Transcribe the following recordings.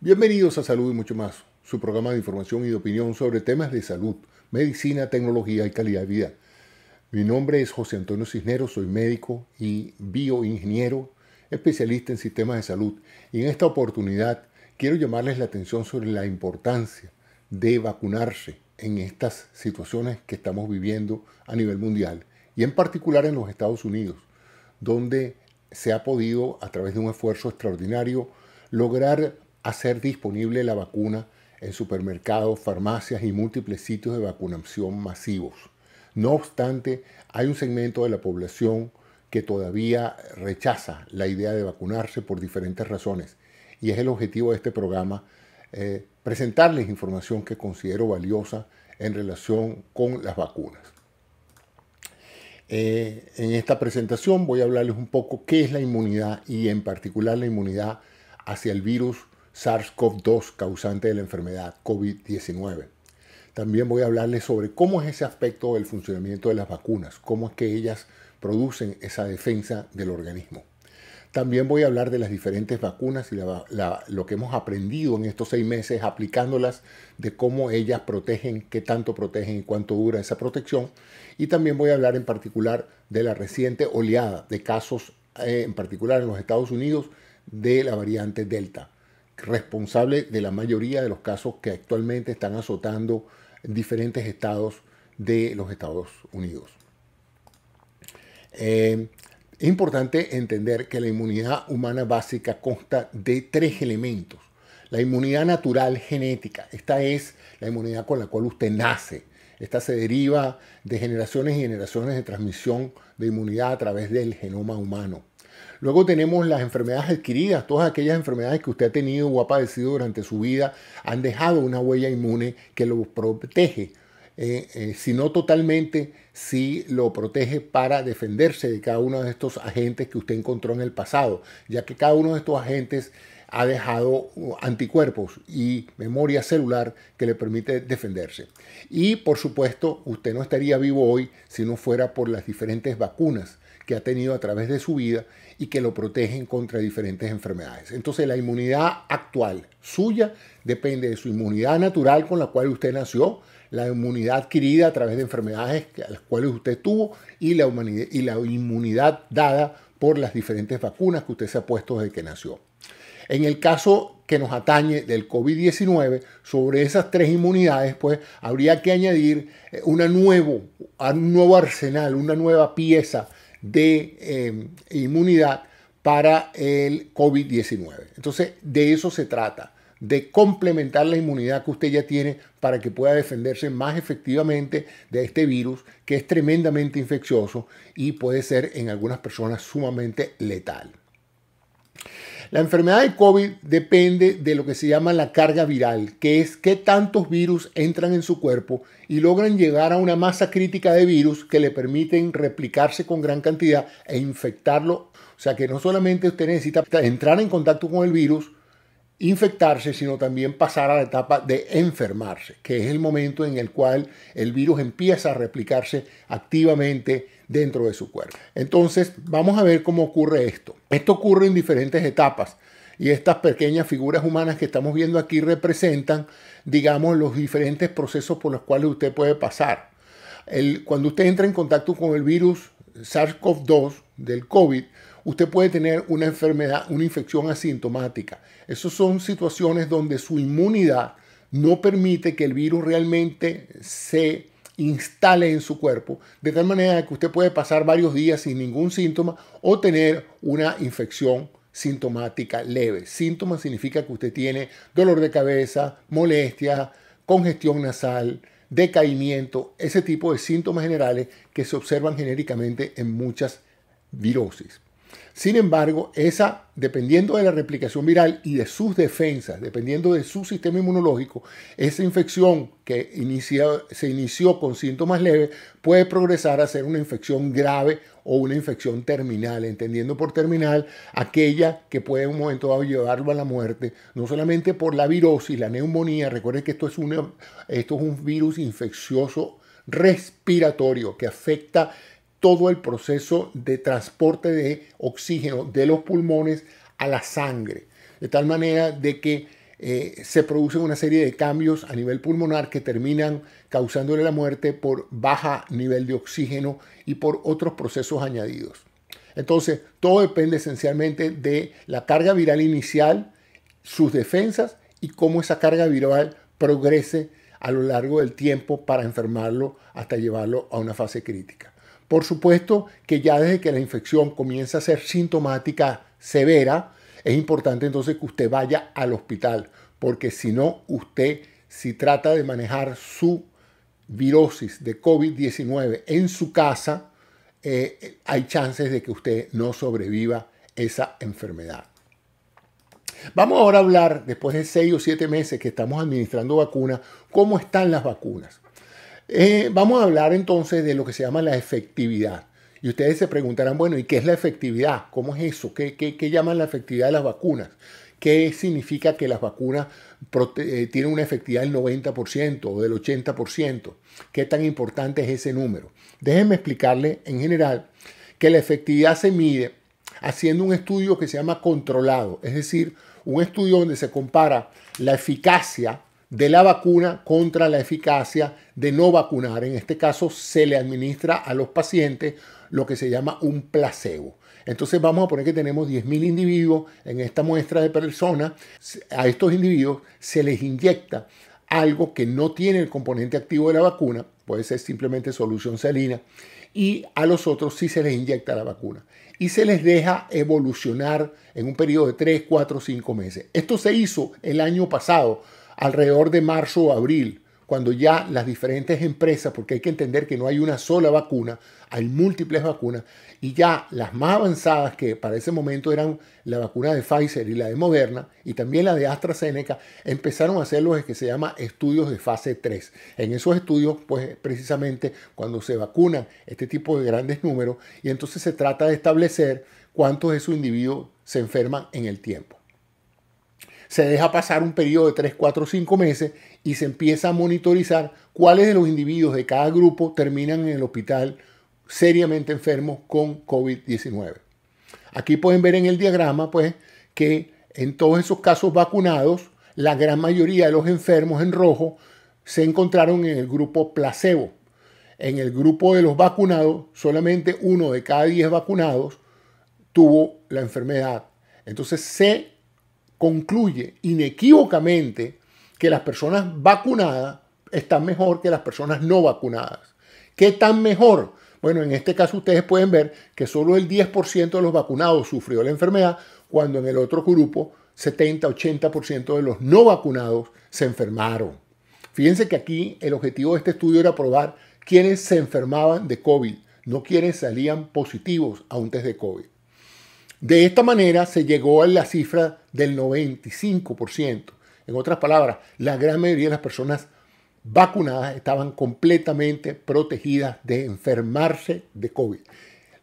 Bienvenidos a Salud y mucho más, su programa de información y de opinión sobre temas de salud, medicina, tecnología y calidad de vida. Mi nombre es José Antonio Cisneros, soy médico y bioingeniero, especialista en sistemas de salud, y en esta oportunidad quiero llamarles la atención sobre la importancia de vacunarse en estas situaciones que estamos viviendo a nivel mundial y en particular en los Estados Unidos, donde se ha podido, a través de un esfuerzo extraordinario, lograr hacer disponible la vacuna en supermercados, farmacias y múltiples sitios de vacunación masivos. No obstante, hay un segmento de la población que todavía rechaza la idea de vacunarse por diferentes razones y es el objetivo de este programa eh, presentarles información que considero valiosa en relación con las vacunas. Eh, en esta presentación voy a hablarles un poco qué es la inmunidad y en particular la inmunidad hacia el virus SARS-CoV-2 causante de la enfermedad COVID-19. También voy a hablarles sobre cómo es ese aspecto del funcionamiento de las vacunas, cómo es que ellas producen esa defensa del organismo. También voy a hablar de las diferentes vacunas y lo que hemos aprendido en estos seis meses aplicándolas, de cómo ellas protegen, qué tanto protegen y cuánto dura esa protección. Y también voy a hablar en particular de la reciente oleada de casos, eh, en particular en los Estados Unidos, de la variante Delta responsable de la mayoría de los casos que actualmente están azotando diferentes estados de los Estados Unidos. Eh, es importante entender que la inmunidad humana básica consta de tres elementos. La inmunidad natural genética, esta es la inmunidad con la cual usted nace. Esta se deriva de generaciones y generaciones de transmisión de inmunidad a través del genoma humano. Luego tenemos las enfermedades adquiridas, todas aquellas enfermedades que usted ha tenido o ha padecido durante su vida han dejado una huella inmune que lo protege, eh, eh, si no totalmente, si lo protege para defenderse de cada uno de estos agentes que usted encontró en el pasado, ya que cada uno de estos agentes ha dejado uh, anticuerpos y memoria celular que le permite defenderse. Y por supuesto, usted no estaría vivo hoy si no fuera por las diferentes vacunas que ha tenido a través de su vida y que lo protegen contra diferentes enfermedades. Entonces la inmunidad actual suya depende de su inmunidad natural con la cual usted nació, la inmunidad adquirida a través de enfermedades a las cuales usted tuvo y la, inmunidad dada por las diferentes vacunas que usted se ha puesto desde que nació. En el caso que nos atañe del COVID-19, sobre esas tres inmunidades, pues habría que añadir eh, nuevo, un nuevo arsenal, una nueva pieza de em, inmunidad para el COVID-19. Entonces, de eso se trata, de complementar la inmunidad que usted ya tiene para que pueda defenderse más efectivamente de este virus que es tremendamente infeccioso y puede ser en algunas personas sumamente letal. La enfermedad de COVID depende de lo que se llama la carga viral, que es qué tantos virus entran en su cuerpo y logran llegar a una masa crítica de virus que le permiten replicarse con gran cantidad e infectarlo. O sea que no solamente usted necesita entrar en contacto con el virus, infectarse, sino también pasar a la etapa de enfermarse, que es el momento en el cual el virus empieza a replicarse activamente dentro de su cuerpo. Entonces, vamos a ver cómo ocurre esto. Esto ocurre en diferentes etapas y estas pequeñas figuras humanas que estamos viendo aquí representan, digamos, los diferentes procesos por los cuales usted puede pasar. cuando usted entra en contacto con el virus SARS-CoV-2 del COVID, usted puede tener una enfermedad, una infección asintomática. Esas son situaciones donde su inmunidad no permite que el virus realmente se instale en su cuerpo, de tal manera que usted puede pasar varios días sin ningún síntoma o tener una infección sintomática leve. Síntoma significa que usted tiene dolor de cabeza, molestia, congestión nasal, decaimiento, ese tipo de síntomas generales que se observan genéricamente en muchas virosis. Sin embargo, esa, dependiendo de la replicación viral y de sus defensas, dependiendo de su sistema inmunológico, esa infección que se inició con síntomas leves puede progresar a ser una infección grave o una infección terminal, entendiendo por terminal aquella que puede en un momento dado llevarlo a la muerte, no solamente por la virosis, la neumonía, recuerden que esto es, esto es un virus infeccioso respiratorio que afecta todo el proceso de transporte de oxígeno de los pulmones a la sangre, de tal manera de que eh, se producen una serie de cambios a nivel pulmonar que terminan causándole la muerte por baja nivel de oxígeno y por otros procesos añadidos. Entonces, todo depende esencialmente de la carga viral inicial, sus defensas y cómo esa carga viral progrese a lo largo del tiempo para enfermarlo hasta llevarlo a una fase crítica. Por supuesto que ya desde que la infección comienza a ser sintomática severa, es importante entonces que usted vaya al hospital, porque si no, usted si trata de manejar su virosis de COVID-19 en su casa, eh, hay chances de que usted no sobreviva esa enfermedad. Vamos ahora a hablar, después de seis o siete meses que estamos administrando vacunas, cómo están las vacunas. Eh, vamos a hablar entonces de lo que se llama la efectividad. Y ustedes se preguntarán, bueno, ¿y qué es la efectividad? ¿Cómo es eso? ¿Qué, qué llaman la efectividad de las vacunas? ¿Qué significa que las vacunas eh, tienen una efectividad del 90% o del 80%? ¿Qué tan importante es ese número? Déjenme explicarles en general que la efectividad se mide haciendo un estudio que se llama controlado, es decir, un estudio donde se compara la eficacia de la vacuna contra la eficacia de no vacunar. En este caso se le administra a los pacientes lo que se llama un placebo. Entonces vamos a poner que tenemos 10.000 individuos en esta muestra de personas. A estos individuos se les inyecta algo que no tiene el componente activo de la vacuna, puede ser simplemente solución salina, y a los otros sí se les inyecta la vacuna. Y se les deja evolucionar en un periodo de 3, 4, 5 meses. Esto se hizo el año pasado alrededor de marzo o abril, cuando ya las diferentes empresas, porque hay que entender que no hay una sola vacuna, hay múltiples vacunas, y ya las más avanzadas que para ese momento eran la vacuna de Pfizer y la de Moderna, y también la de AstraZeneca, empezaron a hacer lo que se llama estudios de fase 3. En esos estudios, pues precisamente cuando se vacunan este tipo de grandes números, y entonces se trata de establecer cuántos de esos individuos se enferman en el tiempo se deja pasar un periodo de 3, 4, 5 meses y se empieza a monitorizar cuáles de los individuos de cada grupo terminan en el hospital seriamente enfermos con COVID-19. Aquí pueden ver en el diagrama pues, que en todos esos casos vacunados, la gran mayoría de los enfermos en rojo se encontraron en el grupo placebo. En el grupo de los vacunados, solamente uno de cada 10 vacunados tuvo la enfermedad. Entonces se concluye inequívocamente que las personas vacunadas están mejor que las personas no vacunadas. ¿Qué tan mejor? Bueno, en este caso ustedes pueden ver que solo el 10% de los vacunados sufrió la enfermedad, cuando en el otro grupo 70-80% de los no vacunados se enfermaron. Fíjense que aquí el objetivo de este estudio era probar quiénes se enfermaban de COVID, no quiénes salían positivos un antes de COVID. De esta manera se llegó a la cifra del 95%. En otras palabras, la gran mayoría de las personas vacunadas estaban completamente protegidas de enfermarse de COVID.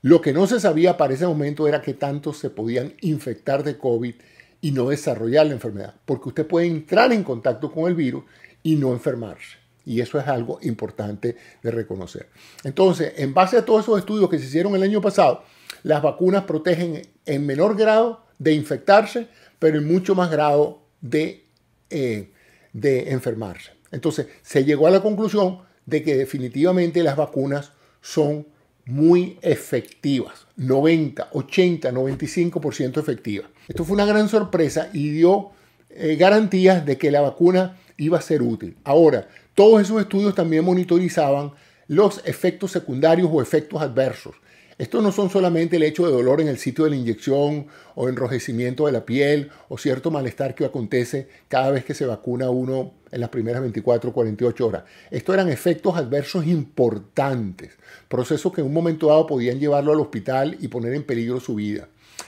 Lo que no se sabía para ese momento era que tanto se podían infectar de COVID y no desarrollar la enfermedad, porque usted puede entrar en contacto con el virus y no enfermarse. Y eso es algo importante de reconocer. Entonces, en base a todos esos estudios que se hicieron el año pasado, las vacunas protegen en menor grado de infectarse, pero en mucho más grado eh, de, enfermarse. Entonces, se llegó a la conclusión de que definitivamente las vacunas son muy efectivas, 90, 80, 95% efectivas. Esto fue una gran sorpresa y dio eh, garantías de que la vacuna iba a ser útil. Ahora, todos esos estudios también monitorizaban los efectos secundarios o efectos adversos. Estos no son solamente el hecho de dolor en el sitio de la inyección o enrojecimiento de la piel o cierto malestar que acontece cada vez que se vacuna uno en las primeras 24 o 48 horas. Estos eran efectos adversos importantes, procesos que en un momento dado podían llevarlo al hospital y poner en peligro su vida.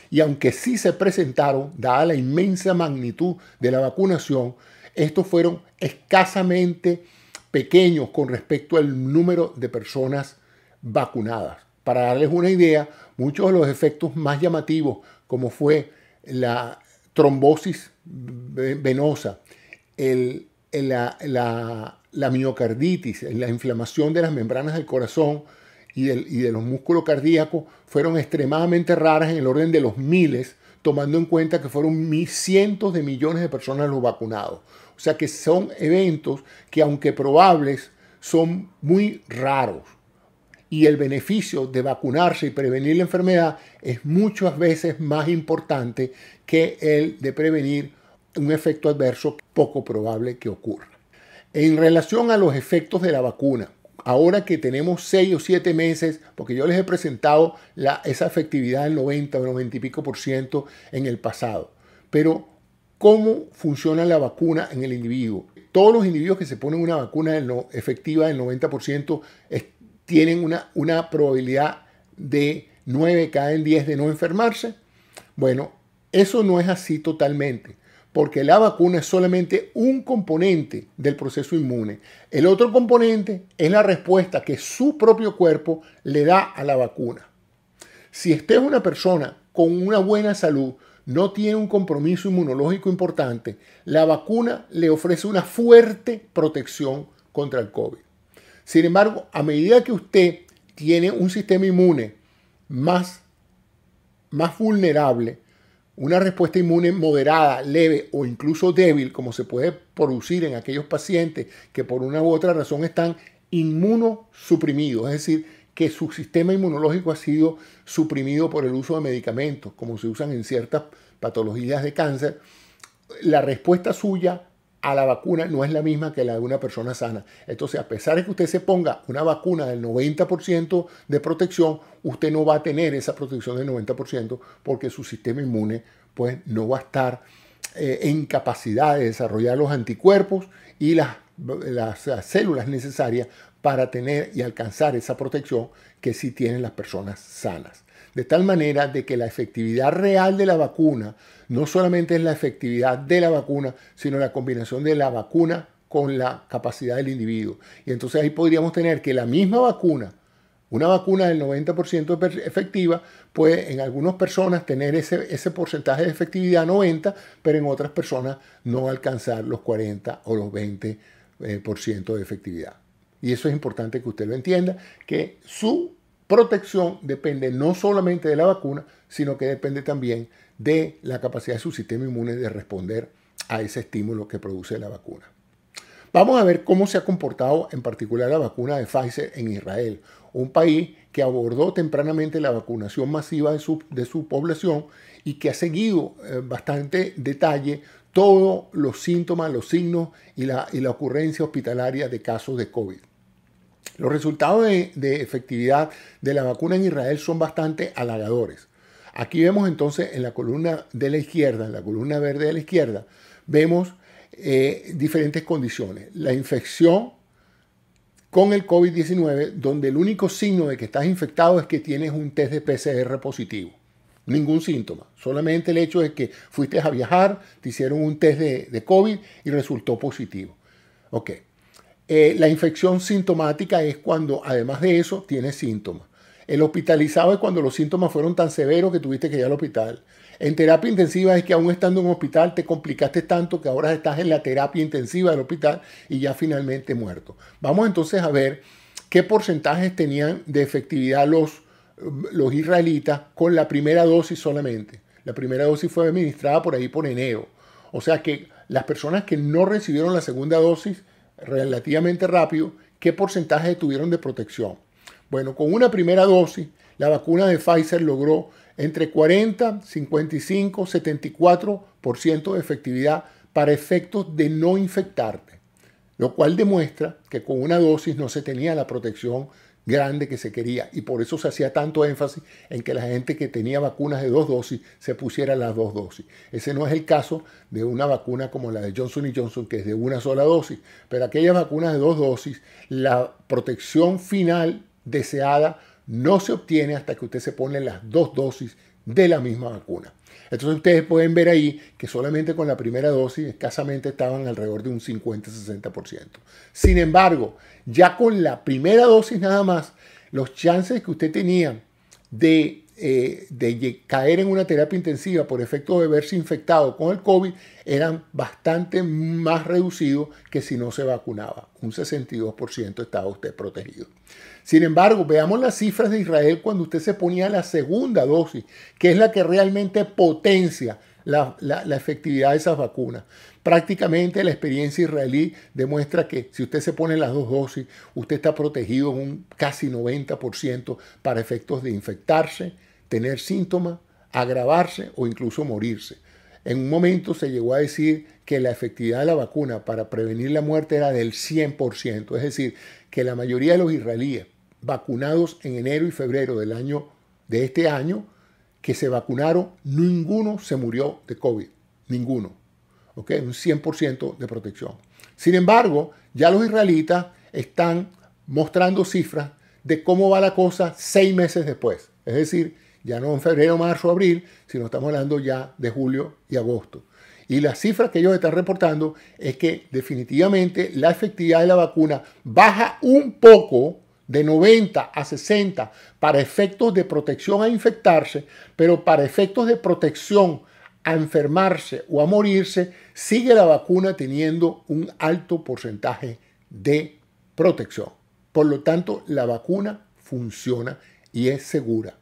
Y aunque sí se presentaron, dada la inmensa magnitud de la vacunación, estos fueron escasamente pequeños con respecto al número de personas vacunadas. Para darles una idea, muchos de los efectos más llamativos, como fue la trombosis venosa, la, miocarditis, la inflamación de las membranas del corazón y, y de los músculos cardíacos, fueron extremadamente raras en el orden de los miles, tomando en cuenta que fueron cientos de millones de personas los vacunados. O sea que son eventos que aunque probables, son muy raros y el beneficio de vacunarse y prevenir la enfermedad es muchas veces más importante que el de prevenir un efecto adverso poco probable que ocurra. En relación a los efectos de la vacuna, ahora que tenemos 6 o 7 meses, porque yo les he presentado esa efectividad del 90 o 90 y pico por ciento en el pasado, pero ¿cómo funciona la vacuna en el individuo? Todos los individuos que se ponen una vacuna efectiva del 90% tienen una, una probabilidad de 9, cada en 10 de no enfermarse. Bueno, eso no es así totalmente, porque la vacuna es solamente un componente del proceso inmune. El otro componente es la respuesta que su propio cuerpo le da a la vacuna. Si usted es una persona con una buena salud, no tiene un compromiso inmunológico importante, la vacuna le ofrece una fuerte protección contra el COVID. Sin embargo, a medida que usted tiene un sistema inmune más, más vulnerable, una respuesta inmune moderada, leve o incluso débil, como se puede producir en aquellos pacientes que por una u otra razón están inmunosuprimidos, es decir, que su sistema inmunológico ha sido suprimido por el uso de medicamentos, como se usan en ciertas patologías de cáncer, la respuesta suya a la vacuna no es la misma que la de una persona sana. Entonces, a pesar de que usted se ponga una vacuna del 90% de protección, usted no va a tener esa protección del 90% porque su sistema inmune pues, no va a estar eh, en capacidad de desarrollar los anticuerpos y las células necesarias para tener y alcanzar esa protección que sí tienen las personas sanas de tal manera de que la efectividad real de la vacuna no solamente es la efectividad de la vacuna, sino la combinación de la vacuna con la capacidad del individuo. Y entonces ahí podríamos tener que la misma vacuna, una vacuna del 90% efectiva, puede en algunas personas tener ese, porcentaje de efectividad 90, pero en otras personas no alcanzar los 40 o los 20% eh, de efectividad. Y eso es importante que usted lo entienda, que su protección depende no solamente de la vacuna, sino que depende también de la capacidad de su sistema inmune de responder a ese estímulo que produce la vacuna. Vamos a ver cómo se ha comportado en particular la vacuna de Pfizer en Israel, un país que abordó tempranamente la vacunación masiva de su, población y que ha seguido eh, bastante detalle todos los síntomas, los signos y la, y la ocurrencia hospitalaria de casos de COVID. Los resultados de, efectividad de la vacuna en Israel son bastante halagadores. Aquí vemos entonces en la columna de la izquierda, en la columna verde de la izquierda, vemos eh, diferentes condiciones. La infección con el COVID-19, donde el único signo de que estás infectado es que tienes un test de PCR positivo. Ningún síntoma, solamente el hecho de que fuiste a viajar, te hicieron un test de, de COVID y resultó positivo. Ok, eh, la infección sintomática es cuando, además de eso, tiene síntomas. El hospitalizado es cuando los síntomas fueron tan severos que tuviste que ir al hospital. En terapia intensiva es que aún estando en un hospital te complicaste tanto que ahora estás en la terapia intensiva del hospital y ya finalmente muerto. Vamos entonces a ver qué porcentajes tenían de efectividad los, los israelitas con la primera dosis solamente. La primera dosis fue administrada por ahí por enero. O sea que las personas que no recibieron la segunda dosis relativamente rápido, ¿qué porcentaje tuvieron de protección? Bueno, con una primera dosis, la vacuna de Pfizer logró entre 40, 55, 74% de efectividad para efectos de no infectarte, lo cual demuestra que con una dosis no se tenía la protección grande que se quería y por eso se hacía tanto énfasis en que la gente que tenía vacunas de dos dosis se pusiera las dos dosis. Ese no es el caso de una vacuna como la de Johnson y Johnson que es de una sola dosis, pero aquellas vacunas de dos dosis, la protección final deseada no se obtiene hasta que usted se pone las dos dosis de la misma vacuna. Entonces ustedes pueden ver ahí que solamente con la primera dosis escasamente estaban alrededor de un 50-60%. Sin embargo, ya con la primera dosis nada más, los chances que usted tenía de eh, de caer en una terapia intensiva por efecto de verse infectado con el COVID eran bastante más reducidos que si no se vacunaba. Un 62% estaba usted protegido. Sin embargo, veamos las cifras de Israel cuando usted se ponía la segunda dosis, que es la que realmente potencia la, efectividad de esas vacunas. Prácticamente la experiencia israelí demuestra que si usted se pone las dos dosis, usted está protegido en un casi 90% para efectos de infectarse, tener síntomas, agravarse o incluso morirse. En un momento se llegó a decir que la efectividad de la vacuna para prevenir la muerte era del 100%, es decir, que la mayoría de los israelíes vacunados en enero y febrero del año de este año que se vacunaron, ninguno se murió de COVID, ninguno. ¿Ok? Un 100% de protección. Sin embargo, ya los israelitas están mostrando cifras de cómo va la cosa seis meses después. Es decir, ya no en febrero, marzo, abril, sino estamos hablando ya de julio y agosto. Y las cifras que ellos están reportando es que definitivamente la efectividad de la vacuna baja un poco de 90 a 60 para efectos de protección a infectarse, pero para efectos de protección a enfermarse o a morirse, sigue la vacuna teniendo un alto porcentaje de protección. Por lo tanto, la vacuna funciona y es segura.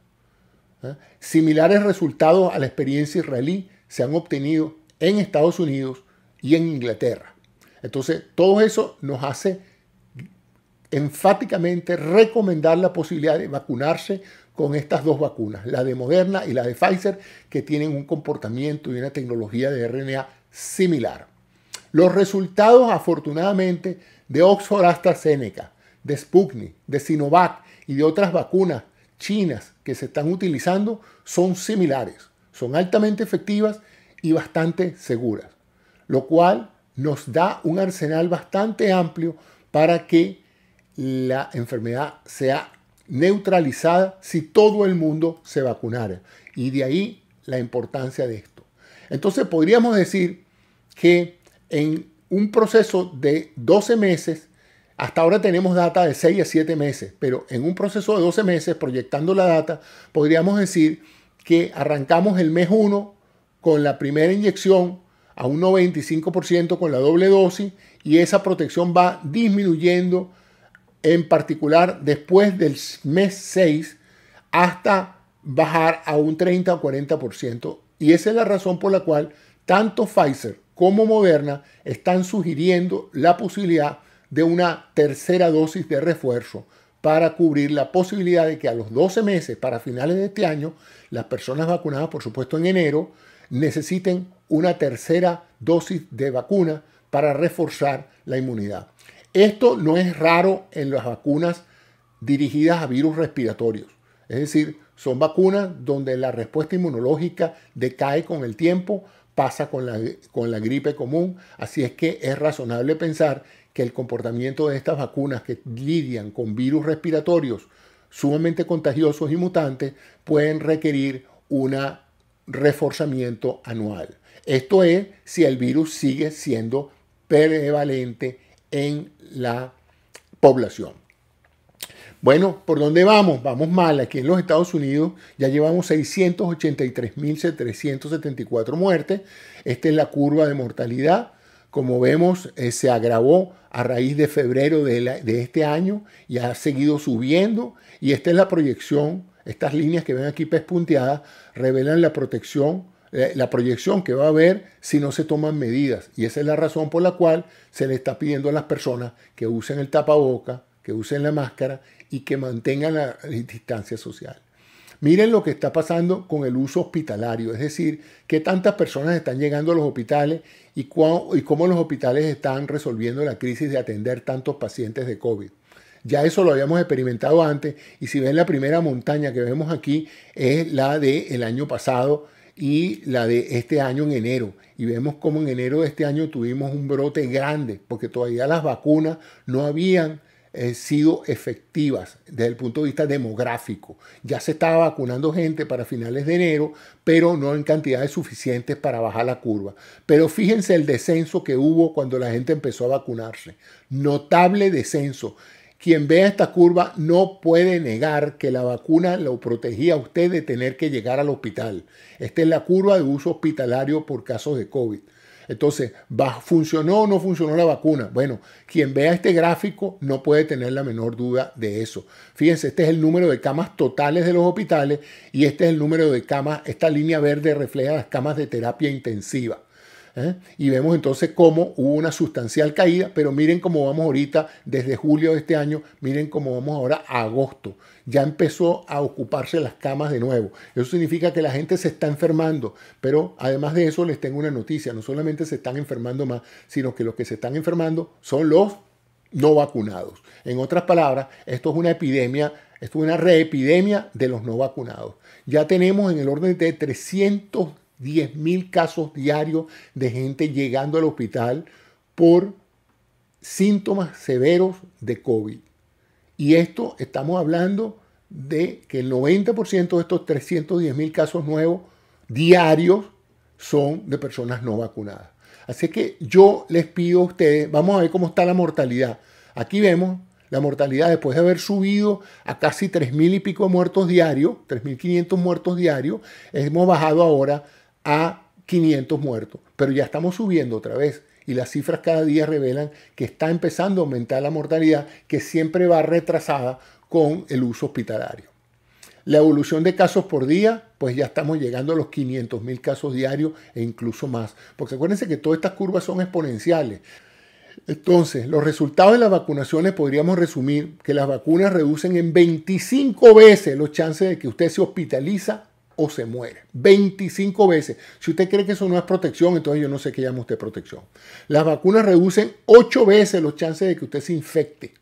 ¿eh? Similares resultados a la experiencia israelí se han obtenido en Estados Unidos y en Inglaterra. Entonces, todo eso nos hace enfáticamente recomendar la posibilidad de vacunarse con estas dos vacunas, la de Moderna y la de Pfizer, que tienen un comportamiento y una tecnología de RNA similar. Los resultados, afortunadamente, de Oxford AstraZeneca, de Sputnik, de Sinovac y de otras vacunas chinas que se están utilizando son similares, son altamente efectivas y bastante seguras, lo cual nos da un arsenal bastante amplio para que la enfermedad sea neutralizada si todo el mundo se vacunara. Y de ahí la importancia de esto. Entonces podríamos decir que en un proceso de 12 meses hasta ahora tenemos data de 6 a 7 meses, pero en un proceso de 12 meses, proyectando la data, podríamos decir que arrancamos el mes 1 con la primera inyección a un 95% con la doble dosis y esa protección va disminuyendo en particular después del mes 6 hasta bajar a un 30 o 40%. Y esa es la razón por la cual tanto Pfizer como Moderna están sugiriendo la posibilidad de una tercera dosis de refuerzo para cubrir la posibilidad de que a los 12 meses, para finales de este año, las personas vacunadas, por supuesto en enero, necesiten una tercera dosis de vacuna para reforzar la inmunidad. Esto no es raro en las vacunas dirigidas a virus respiratorios. Es decir, son vacunas donde la respuesta inmunológica decae con el tiempo, pasa con la, con la gripe común, así es que es razonable pensar que el comportamiento de estas vacunas que lidian con virus respiratorios sumamente contagiosos y mutantes pueden requerir un reforzamiento anual. Esto es si el virus sigue siendo prevalente en la población. Bueno, ¿por dónde vamos? Vamos mal. Aquí en los Estados Unidos ya llevamos 683.374 muertes. Esta es la curva de mortalidad como vemos, eh, se agravó a raíz de febrero de, este año y ha seguido subiendo. Y esta es la proyección, estas líneas que ven aquí pespunteadas revelan la protección, eh, la proyección que va a haber si no se toman medidas. Y esa es la razón por la cual se le está pidiendo a las personas que usen el tapaboca, que usen la máscara y que mantengan la distancia social. Miren lo que está pasando con el uso hospitalario, es decir, qué tantas personas están llegando a los hospitales y, cómo los hospitales están resolviendo la crisis de atender tantos pacientes de COVID. Ya eso lo habíamos experimentado antes y si ven la primera montaña que vemos aquí es la del el año pasado y la de este año en enero. Y vemos cómo en enero de este año tuvimos un brote grande porque todavía las vacunas no habían eh, sido efectivas desde el punto de vista demográfico. Ya se estaba vacunando gente para finales de enero, pero no en cantidades suficientes para bajar la curva. Pero fíjense el descenso que hubo cuando la gente empezó a vacunarse. Notable descenso. Quien vea esta curva no puede negar que la vacuna lo protegía a usted de tener que llegar al hospital. Esta es la curva de uso hospitalario por casos de COVID. Entonces, ¿va, ¿funcionó o no funcionó la vacuna? Bueno, quien vea este gráfico no puede tener la menor duda de eso. Fíjense, este es el número de camas totales de los hospitales y este es el número de camas, esta línea verde refleja las camas de terapia intensiva. ¿eh? Y vemos entonces cómo hubo una sustancial caída, pero miren cómo vamos ahorita desde julio de este año, miren cómo vamos ahora a agosto. Ya empezó a ocuparse las camas de nuevo. Eso significa que la gente se está enfermando, pero además de eso les tengo una noticia, no solamente se están enfermando más, sino que los que se están enfermando son los no vacunados. En otras palabras, esto es una epidemia, esto es una reepidemia de los no vacunados. Ya tenemos en el orden de 300 10.000 casos diarios de gente llegando al hospital por síntomas severos de COVID. Y esto estamos hablando de que el 90% de estos 310.000 casos nuevos diarios son de personas no vacunadas. Así que yo les pido a ustedes, vamos a ver cómo está la mortalidad. Aquí vemos la mortalidad después de haber subido a casi 3.000 y pico muertos diarios, 3.500 muertos diarios, hemos bajado ahora a 500 muertos, pero ya estamos subiendo otra vez y las cifras cada día revelan que está empezando a aumentar la mortalidad que siempre va retrasada con el uso hospitalario. La evolución de casos por día, pues ya estamos llegando a los 500 mil casos diarios e incluso más, porque acuérdense que todas estas curvas son exponenciales. Entonces, los resultados de las vacunaciones podríamos resumir que las vacunas reducen en 25 veces los chances de que usted se hospitaliza o se muere. 25 veces. Si usted cree que eso no es protección, entonces yo no sé qué llama usted protección. Las vacunas reducen 8 veces los chances de que usted se infecte.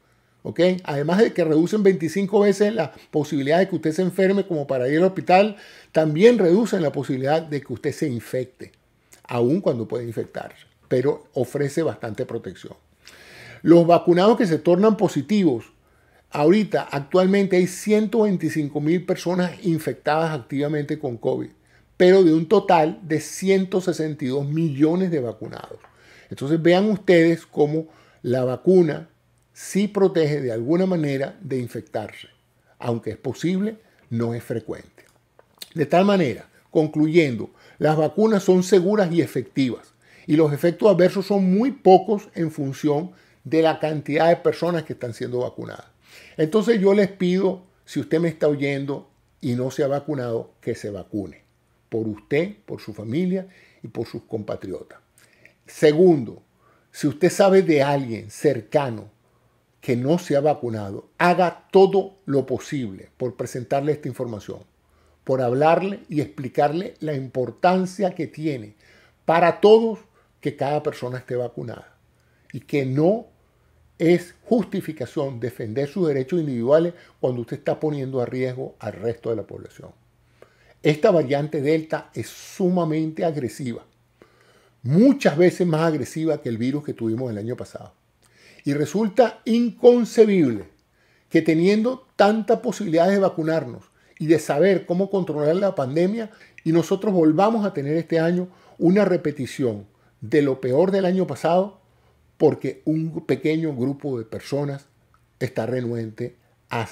¿ok? Además de que reducen 25 veces la posibilidad de que usted se enferme como para ir al hospital, también reducen la posibilidad de que usted se infecte, aun cuando puede infectarse, pero ofrece bastante protección. Los vacunados que se tornan positivos Ahorita, actualmente hay 125 mil personas infectadas activamente con COVID, pero de un total de 162 millones de vacunados. Entonces vean ustedes cómo la vacuna sí protege de alguna manera de infectarse, aunque es posible, no es frecuente. De tal manera, concluyendo, las vacunas son seguras y efectivas y los efectos adversos son muy pocos en función de la cantidad de personas que están siendo vacunadas. Entonces yo les pido, si usted me está oyendo y no se ha vacunado, que se vacune. Por usted, por su familia y por sus compatriotas. Segundo, si usted sabe de alguien cercano que no se ha vacunado, haga todo lo posible por presentarle esta información, por hablarle y explicarle la importancia que tiene para todos que cada persona esté vacunada y que no es justificación defender sus derechos individuales cuando usted está poniendo a riesgo al resto de la población. Esta variante Delta es sumamente agresiva, muchas veces más agresiva que el virus que tuvimos el año pasado. Y resulta inconcebible que teniendo tanta posibilidades de vacunarnos y de saber cómo controlar la pandemia, y nosotros volvamos a tener este año una repetición de lo peor del año pasado porque un pequeño grupo de personas está renuente a,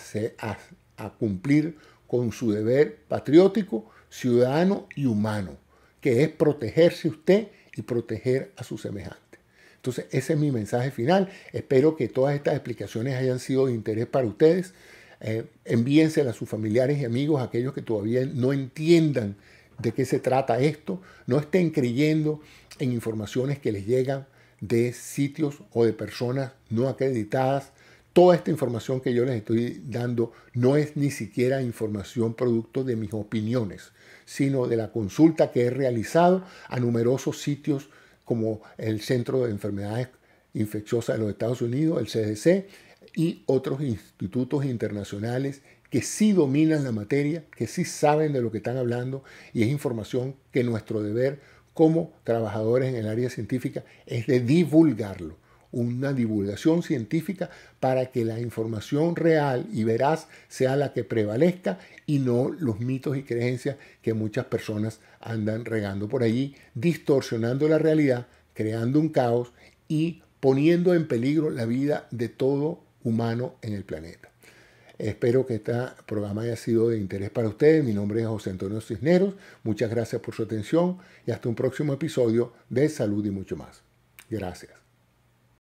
a, cumplir con su deber patriótico, ciudadano y humano, que es protegerse usted y proteger a su semejante. Entonces, ese es mi mensaje final. Espero que todas estas explicaciones hayan sido de interés para ustedes. Eh, a sus familiares y amigos, aquellos que todavía no entiendan de qué se trata esto. No estén creyendo en informaciones que les llegan de sitios o de personas no acreditadas. Toda esta información que yo les estoy dando no es ni siquiera información producto de mis opiniones, sino de la consulta que he realizado a numerosos sitios como el Centro de Enfermedades Infecciosas de los Estados Unidos, el CDC, y otros institutos internacionales que sí dominan la materia, que sí saben de lo que están hablando y es información que nuestro deber como trabajadores en el área científica es de divulgarlo, una divulgación científica para que la información real y veraz sea la que prevalezca y no los mitos y creencias que muchas personas andan regando por allí, distorsionando la realidad, creando un caos y poniendo en peligro la vida de todo humano en el planeta. Espero que este programa haya sido de interés para ustedes. Mi nombre es José Antonio Cisneros. Muchas gracias por su atención y hasta un próximo episodio de Salud y mucho más. Gracias.